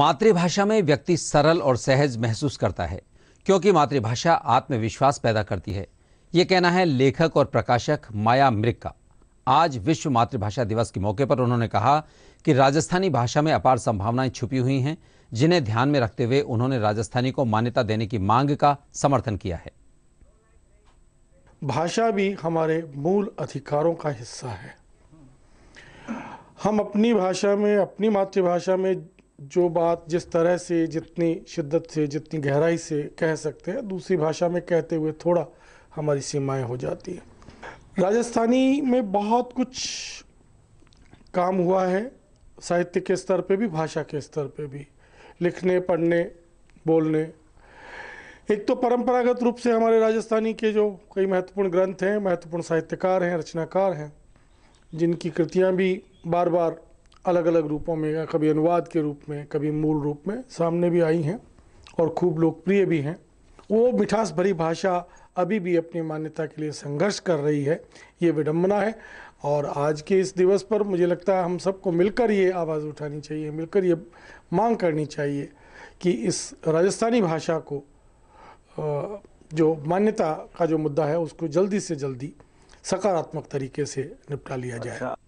मातृभाषा में व्यक्ति सरल और सहज महसूस करता है क्योंकि मातृभाषा आत्मविश्वास पैदा करती है ये कहना है लेखक और प्रकाशक माया मृग का आज विश्व मातृभाषा दिवस के मौके पर उन्होंने कहा कि राजस्थानी भाषा में अपार संभावनाएं छुपी हुई हैं जिन्हें ध्यान में रखते हुए उन्होंने राजस्थानी को मान्यता देने की मांग का समर्थन किया है भाषा भी हमारे मूल अधिकारों का हिस्सा है हम अपनी भाषा में अपनी मातृभाषा में जो बात जिस तरह से जितनी शिद्दत से जितनी गहराई से कह सकते हैं दूसरी भाषा में कहते हुए थोड़ा हमारी सीमाएं हो जाती है राजस्थानी में बहुत कुछ काम हुआ है साहित्य के स्तर पे भी भाषा के स्तर पे भी लिखने पढ़ने बोलने एक तो परंपरागत रूप से हमारे राजस्थानी के जो कई महत्वपूर्ण ग्रंथ हैं महत्वपूर्ण साहित्यकार हैं रचनाकार हैं जिनकी कृतियाँ भी बार बार अलग अलग रूपों में या कभी अनुवाद के रूप में कभी मूल रूप में सामने भी आई हैं और खूब लोकप्रिय भी हैं वो मिठास भरी भाषा अभी भी अपनी मान्यता के लिए संघर्ष कर रही है ये विडम्बना है और आज के इस दिवस पर मुझे लगता है हम सबको मिलकर ये आवाज़ उठानी चाहिए मिलकर ये मांग करनी चाहिए कि इस राजस्थानी भाषा को जो मान्यता का जो मुद्दा है उसको जल्दी से जल्दी सकारात्मक तरीके से निपटा लिया जाए अच्छा,